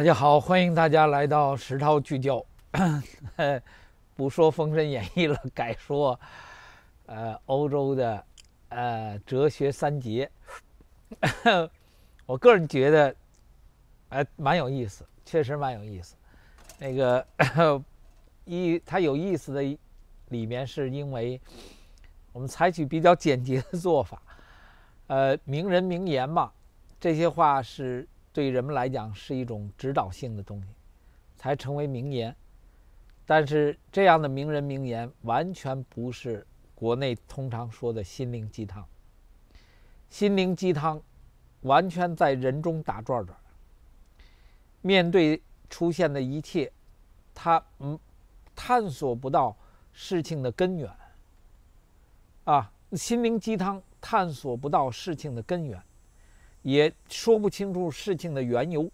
大家好，欢迎大家来到石涛聚焦。不说《封神演义》了，改说呃欧洲的呃哲学三杰。我个人觉得呃蛮有意思，确实蛮有意思。那个 一它有意思的里面是因为我们采取比较简洁的做法，呃名人名言嘛，这些话是。对人们来讲是一种指导性的东西，才成为名言。但是这样的名人名言完全不是国内通常说的心灵鸡汤。心灵鸡汤完全在人中打转转。面对出现的一切，他嗯，探索不到事情的根源。啊，心灵鸡汤探索不到事情的根源。也说不清楚事情的缘由。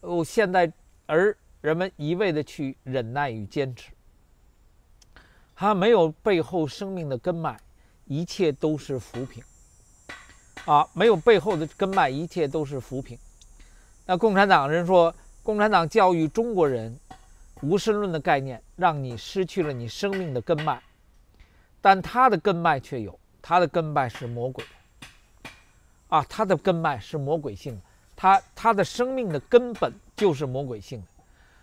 哦，现在而人们一味的去忍耐与坚持，他没有背后生命的根脉，一切都是浮萍。啊，没有背后的根脉，一切都是浮萍。那共产党人说，共产党教育中国人，无神论的概念，让你失去了你生命的根脉，但他的根脉却有，他的根脉是魔鬼。啊，它的根脉是魔鬼性的，它它的生命的根本就是魔鬼性的，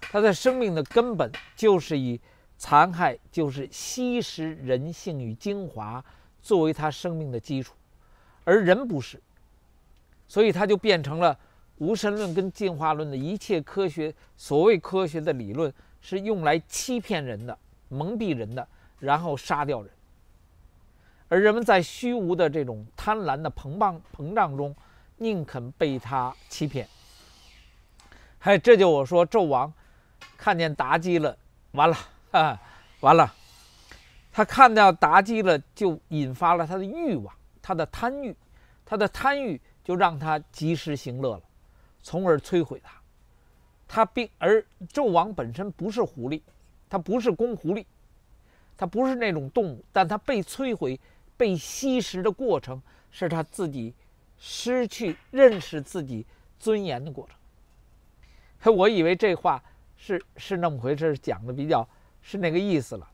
它的生命的根本就是以残害、就是吸食人性与精华作为它生命的基础，而人不是，所以它就变成了无神论跟进化论的一切科学，所谓科学的理论是用来欺骗人的、蒙蔽人的，然后杀掉人。而人们在虚无的这种贪婪的膨胀膨胀中，宁肯被他欺骗。嗨，这就我说，纣王看见妲己了，完了啊，完了！他看到妲己了，就引发了他的欲望，他的贪欲，他的贪欲就让他及时行乐了，从而摧毁他。他并而纣王本身不是狐狸，他不是公狐狸，他不是那种动物，但他被摧毁。被吸食的过程是他自己失去认识自己尊严的过程。我以为这话是是那么回事，讲的比较是那个意思了。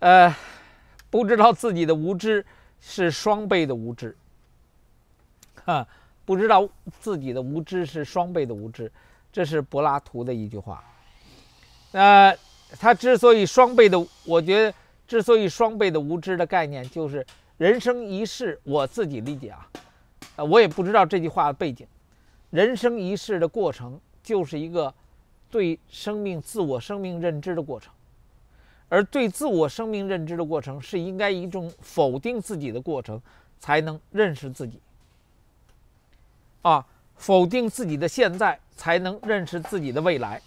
呃，不知道自己的无知是双倍的无知。哈，不知道自己的无知是双倍的无知，这是柏拉图的一句话。呃，他之所以双倍的，我觉得。之所以双倍的无知的概念，就是人生一世。我自己理解啊，呃，我也不知道这句话的背景。人生一世的过程，就是一个对生命、自我生命认知的过程。而对自我生命认知的过程，是应该一种否定自己的过程，才能认识自己。啊，否定自己的现在，才能认识自己的未来。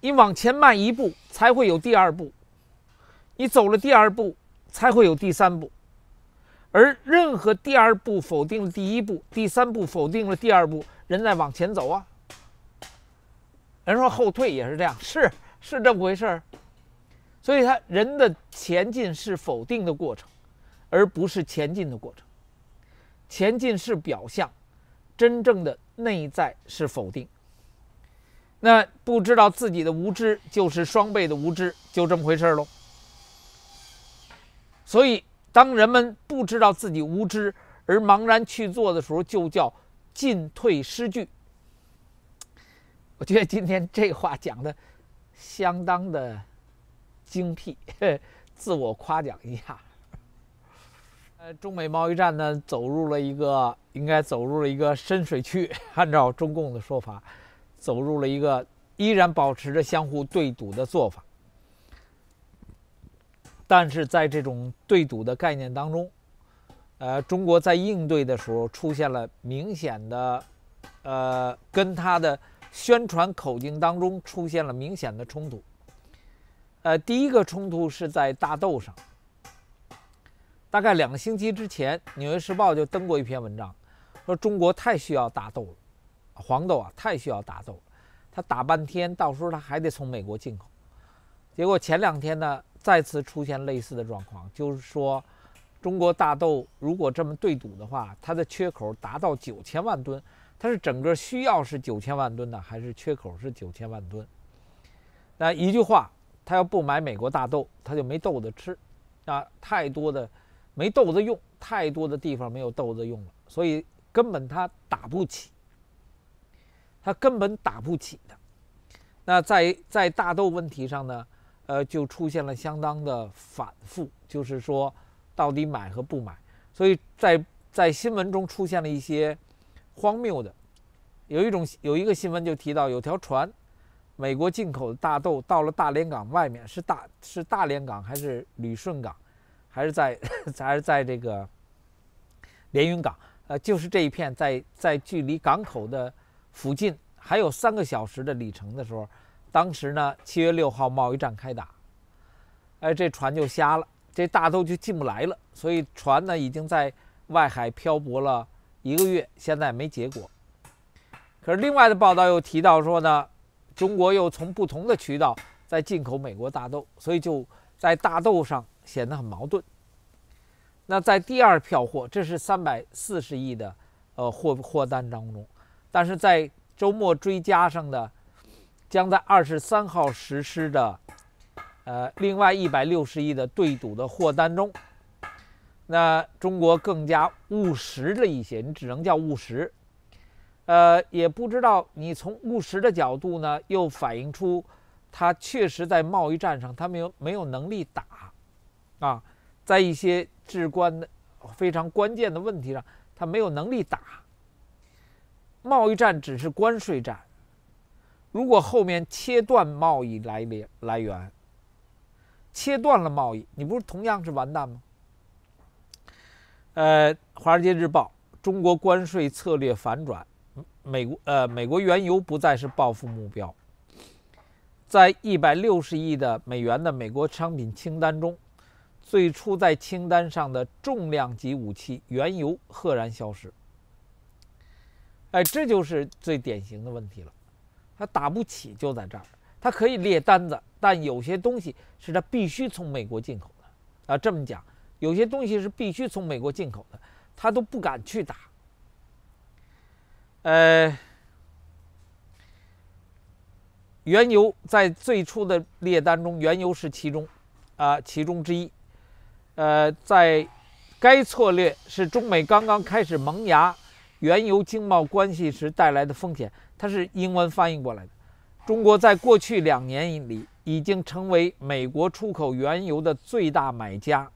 你往前迈一步，才会有第二步。你走了第二步，才会有第三步，而任何第二步否定了第一步，第三步否定了第二步，人在往前走啊。人说后退也是这样，是是这么回事儿。所以他人的前进是否定的过程，而不是前进的过程，前进是表象，真正的内在是否定。那不知道自己的无知就是双倍的无知，就这么回事儿喽。所以，当人们不知道自己无知而茫然去做的时候，就叫进退失据。我觉得今天这话讲的相当的精辟，自我夸奖一下。呃，中美贸易战呢，走入了一个应该走入了一个深水区。按照中共的说法，走入了一个依然保持着相互对赌的做法。但是在这种对赌的概念当中，呃，中国在应对的时候出现了明显的，呃，跟他的宣传口径当中出现了明显的冲突。呃，第一个冲突是在大豆上，大概两个星期之前，《纽约时报》就登过一篇文章，说中国太需要大豆了，黄豆啊，太需要大豆了，它打半天，到时候它还得从美国进口。结果前两天呢，再次出现类似的状况，就是说，中国大豆如果这么对赌的话，它的缺口达到九千万吨，它是整个需要是九千万吨呢，还是缺口是九千万吨？那一句话，他要不买美国大豆，他就没豆子吃，啊，太多的没豆子用，太多的地方没有豆子用了，所以根本他打不起，他根本打不起的。那在在大豆问题上呢？呃，就出现了相当的反复，就是说，到底买和不买？所以在在新闻中出现了一些荒谬的，有一种有一个新闻就提到有条船，美国进口的大豆到了大连港外面，是大是大连港还是旅顺港，还是在 还是在这个连云港？呃，就是这一片在在距离港口的附近还有三个小时的里程的时候。当时呢，七月六号贸易战开打，哎，这船就瞎了，这大豆就进不来了，所以船呢已经在外海漂泊了一个月，现在没结果。可是另外的报道又提到说呢，中国又从不同的渠道在进口美国大豆，所以就在大豆上显得很矛盾。那在第二票货，这是三百四十亿的呃货货单当中，但是在周末追加上的。将在二十三号实施的，呃，另外一百六十亿的对赌的货单中，那中国更加务实了一些，你只能叫务实，呃，也不知道你从务实的角度呢，又反映出他确实在贸易战上，他没有没有能力打，啊，在一些至关的非常关键的问题上，他没有能力打。贸易战只是关税战。如果后面切断贸易来来来源，切断了贸易，你不是同样是完蛋吗？呃，《华尔街日报》：中国关税策略反转，美国呃美国原油不再是报复目标。在160亿的美元的美国商品清单中，最初在清单上的重量级武器——原油，赫然消失。哎，这就是最典型的问题了。他打不起就在这儿，他可以列单子，但有些东西是他必须从美国进口的啊。这么讲，有些东西是必须从美国进口的，他都不敢去打。呃，原油在最初的列单中，原油是其中啊其中之一。呃，在该策略是中美刚刚开始萌芽原油经贸关系时带来的风险。它是英文翻译过来的。中国在过去两年里已经成为美国出口原油的最大买家，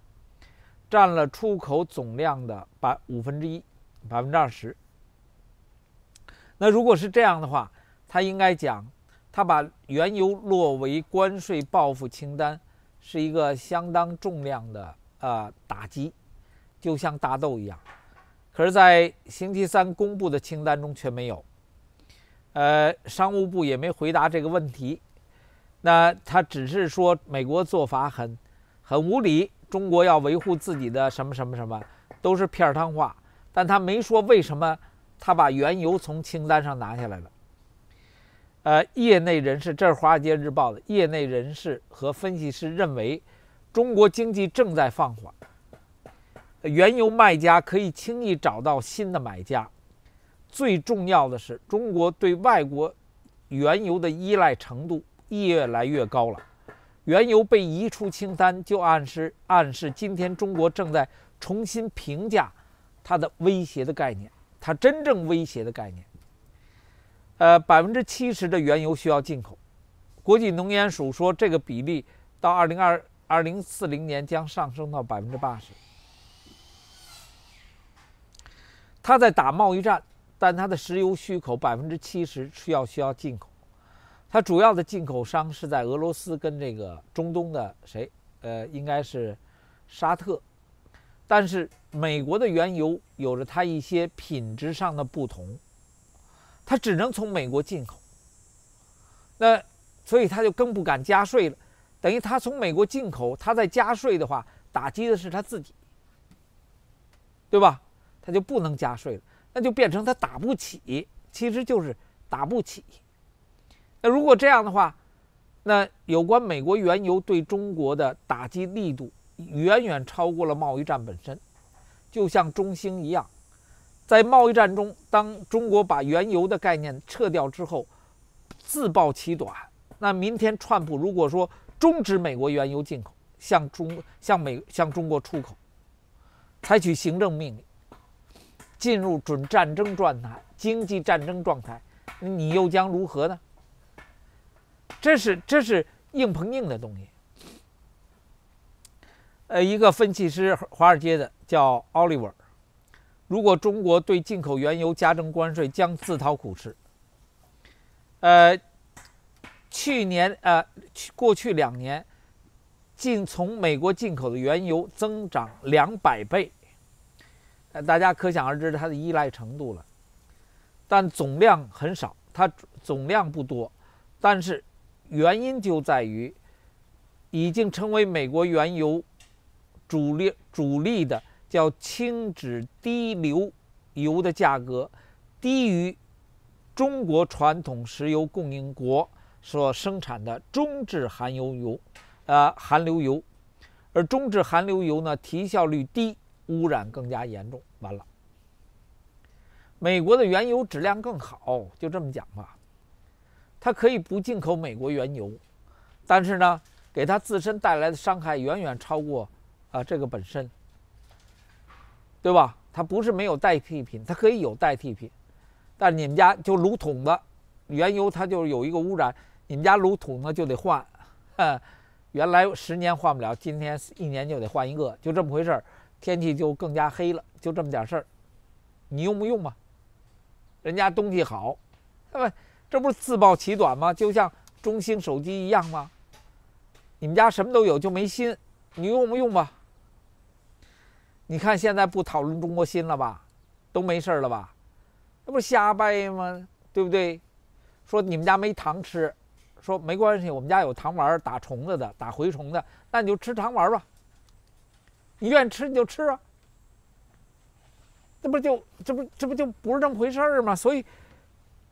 占了出口总量的百五分之一，百分之二十。那如果是这样的话，他应该讲，他把原油落为关税报复清单，是一个相当重量的呃打击，就像大豆一样。可是，在星期三公布的清单中却没有。呃，商务部也没回答这个问题，那他只是说美国做法很，很无理，中国要维护自己的什么什么什么，都是片儿汤话，但他没说为什么他把原油从清单上拿下来了。呃，业内人士，这是《华尔街日报》的业内人士和分析师认为，中国经济正在放缓，原油卖家可以轻易找到新的买家。最重要的是，中国对外国原油的依赖程度越来越高了。原油被移出清单，就暗示暗示今天中国正在重新评价它的威胁的概念，它真正威胁的概念。呃，百分之七十的原油需要进口，国际能源署说，这个比例到二零二二零四零年将上升到百分之八十。它在打贸易战。但它的石油需求百分之七十需要需要进口，它主要的进口商是在俄罗斯跟这个中东的谁，呃，应该是沙特。但是美国的原油有着它一些品质上的不同，它只能从美国进口。那所以它就更不敢加税了，等于它从美国进口，它再加税的话，打击的是它自己，对吧？它就不能加税了。那就变成他打不起，其实就是打不起。那如果这样的话，那有关美国原油对中国的打击力度远远超过了贸易战本身。就像中兴一样，在贸易战中，当中国把原油的概念撤掉之后，自暴其短。那明天川普如果说终止美国原油进口，向中向美向中国出口，采取行政命令。进入准战争状态、经济战争状态，你又将如何呢？这是这是硬碰硬的东西。呃，一个分析师，华尔街的叫 Oliver，如果中国对进口原油加征关税，将自讨苦吃。呃，去年呃，去过去两年，进从美国进口的原油增长两百倍。哎，大家可想而知它的依赖程度了，但总量很少，它总量不多，但是原因就在于已经成为美国原油主力主力的叫轻质低硫油的价格低于中国传统石油供应国所生产的中质含油油，呃，含硫油，而中质含硫油呢提效率低。污染更加严重，完了。美国的原油质量更好，就这么讲吧。它可以不进口美国原油，但是呢，给它自身带来的伤害远远超过啊这个本身，对吧？它不是没有代替品，它可以有代替品，但是你们家就炉桶子原油，它就有一个污染，你们家炉桶子就得换。原来十年换不了，今天一年就得换一个，就这么回事儿。天气就更加黑了，就这么点事儿，你用不用嘛？人家东西好，对吧？这不是自暴其短吗？就像中兴手机一样吗？你们家什么都有，就没心，你用不用吧？你看现在不讨论中国心了吧？都没事儿了吧？那不瞎掰吗？对不对？说你们家没糖吃，说没关系，我们家有糖丸打虫子的，打蛔虫的，那你就吃糖丸吧。你愿吃你就吃啊，这不就这不这不就不是这么回事儿吗？所以，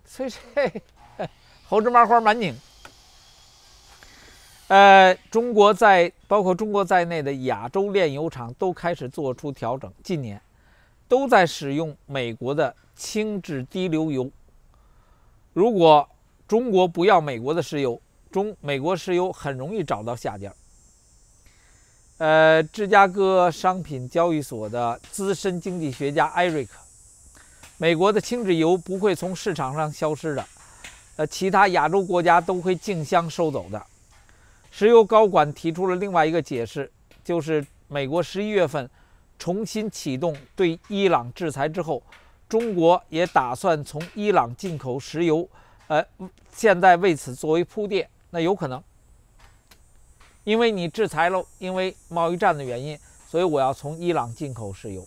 所以这猴芝麻花满拧。呃，中国在包括中国在内的亚洲炼油厂都开始做出调整，近年都在使用美国的轻质低硫油。如果中国不要美国的石油，中美国石油很容易找到下家。呃，芝加哥商品交易所的资深经济学家艾瑞克，美国的轻质油不会从市场上消失的，呃，其他亚洲国家都会竞相收走的。石油高管提出了另外一个解释，就是美国十一月份重新启动对伊朗制裁之后，中国也打算从伊朗进口石油，呃，现在为此作为铺垫，那有可能。因为你制裁了，因为贸易战的原因，所以我要从伊朗进口石油。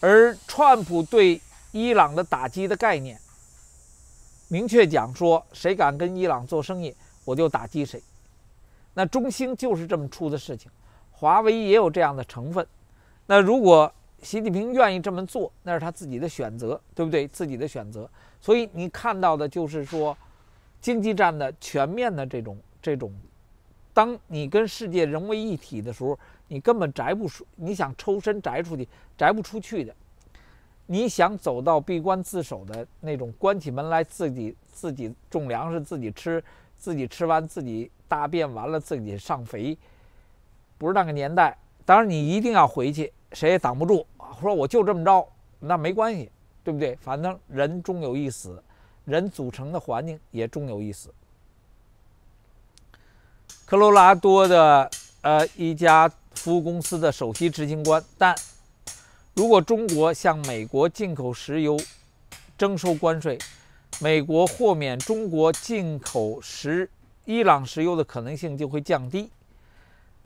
而川普对伊朗的打击的概念，明确讲说，谁敢跟伊朗做生意，我就打击谁。那中兴就是这么出的事情，华为也有这样的成分。那如果习近平愿意这么做，那是他自己的选择，对不对？自己的选择。所以你看到的就是说，经济战的全面的这种这种。当你跟世界融为一体的时候，你根本宅不出，你想抽身宅出去，宅不出去的。你想走到闭关自守的那种，关起门来自己自己种粮食，自己吃，自己吃完自己大便完了自己上肥，不是那个年代。当然你一定要回去，谁也挡不住啊！说我就这么着，那没关系，对不对？反正人终有一死，人组成的环境也终有一死。科罗拉多的呃一家服务公司的首席执行官，但如果中国向美国进口石油征收关税，美国豁免中国进口石伊朗石油的可能性就会降低。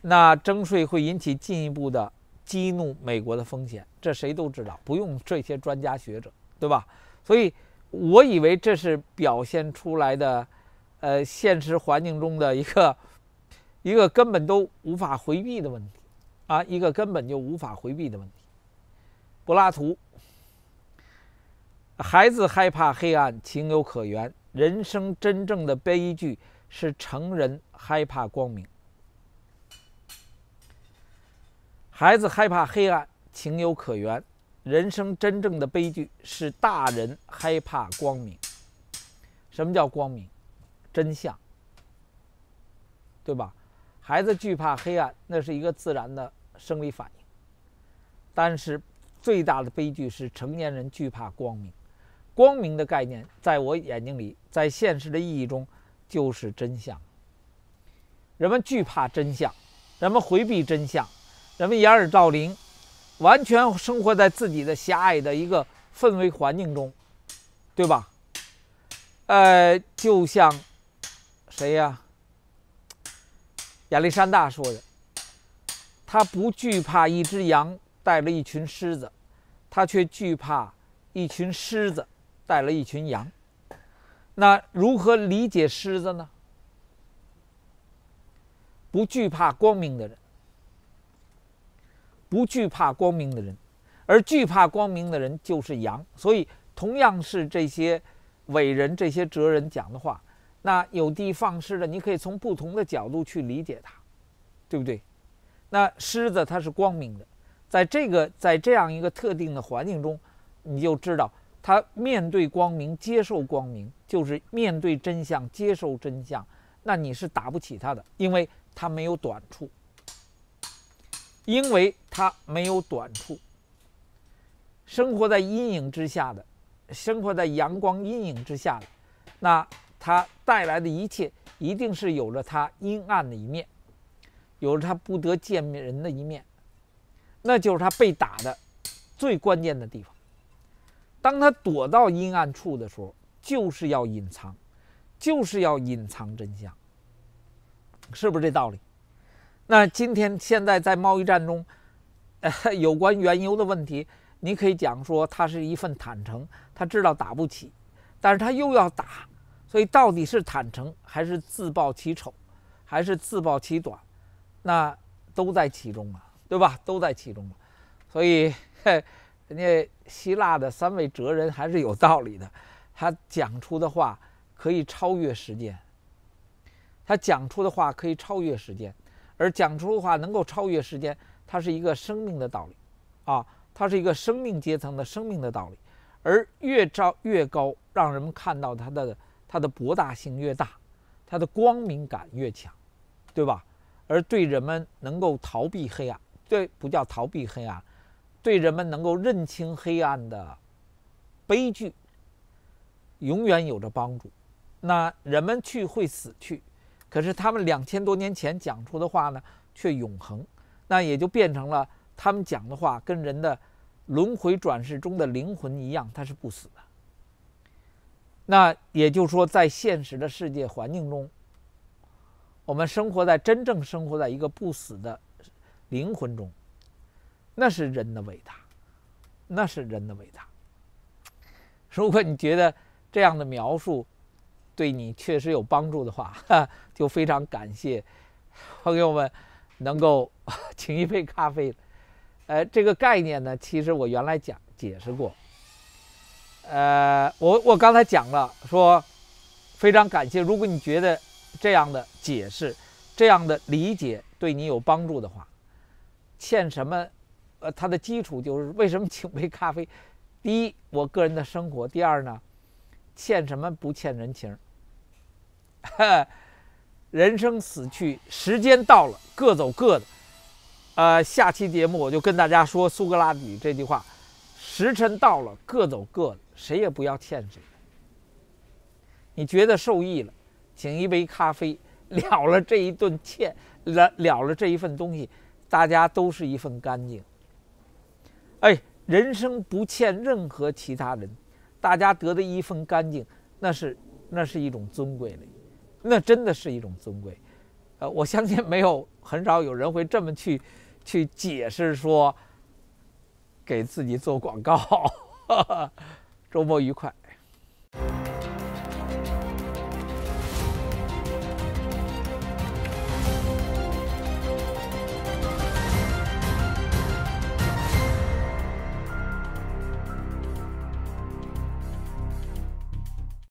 那征税会引起进一步的激怒美国的风险，这谁都知道，不用这些专家学者，对吧？所以，我以为这是表现出来的，呃，现实环境中的一个。一个根本都无法回避的问题，啊，一个根本就无法回避的问题。柏拉图，孩子害怕黑暗情有可原，人生真正的悲剧是成人害怕光明。孩子害怕黑暗情有可原，人生真正的悲剧是大人害怕光明。什么叫光明？真相，对吧？孩子惧怕黑暗，那是一个自然的生理反应。但是最大的悲剧是成年人惧怕光明。光明的概念在我眼睛里，在现实的意义中，就是真相。人们惧怕真相，人们回避真相，人们掩耳盗铃，完全生活在自己的狭隘的一个氛围环境中，对吧？呃，就像谁呀？亚历山大说的：“他不惧怕一只羊带了一群狮子，他却惧怕一群狮子带了一群羊。”那如何理解狮子呢？不惧怕光明的人，不惧怕光明的人，而惧怕光明的人就是羊。所以，同样是这些伟人、这些哲人讲的话。那有的放矢的，你可以从不同的角度去理解它，对不对？那狮子它是光明的，在这个在这样一个特定的环境中，你就知道它面对光明，接受光明，就是面对真相，接受真相。那你是打不起它的，因为它没有短处，因为它没有短处。生活在阴影之下的，生活在阳光阴影之下的，那。他带来的一切一定是有了他阴暗的一面，有了他不得见人的一面，那就是他被打的最关键的地方。当他躲到阴暗处的时候，就是要隐藏，就是要隐藏真相，是不是这道理？那今天现在在贸易战中，有关原油的问题，你可以讲说他是一份坦诚，他知道打不起，但是他又要打。所以到底是坦诚还是自曝其丑，还是自曝其短，那都在其中啊，对吧？都在其中嘛。所以人家希腊的三位哲人还是有道理的，他讲出的话可以超越时间，他讲出的话可以超越时间，而讲出的话能够超越时间，它是一个生命的道理，啊，它是一个生命阶层的生命的道理，而越照越高，让人们看到他的。它的博大性越大，它的光明感越强，对吧？而对人们能够逃避黑暗，对不叫逃避黑暗，对人们能够认清黑暗的悲剧，永远有着帮助。那人们去会死去，可是他们两千多年前讲出的话呢，却永恒。那也就变成了他们讲的话跟人的轮回转世中的灵魂一样，它是不死的。那也就是说，在现实的世界环境中，我们生活在真正生活在一个不死的灵魂中，那是人的伟大，那是人的伟大。如果你觉得这样的描述对你确实有帮助的话，就非常感谢朋友们能够 请一杯咖啡。呃，这个概念呢，其实我原来讲解释过。呃，我我刚才讲了，说非常感谢。如果你觉得这样的解释、这样的理解对你有帮助的话，欠什么？呃，它的基础就是为什么请杯咖啡？第一，我个人的生活；第二呢，欠什么不欠人情？哈，人生死去，时间到了，各走各的。呃，下期节目我就跟大家说苏格拉底这句话：时辰到了，各走各的。谁也不要欠谁。你觉得受益了，请一杯咖啡，了了这一顿欠，了了了这一份东西，大家都是一份干净。哎，人生不欠任何其他人，大家得的一份干净，那是那是一种尊贵的，那真的是一种尊贵。呃，我相信没有很少有人会这么去去解释说，给自己做广告。周末愉快。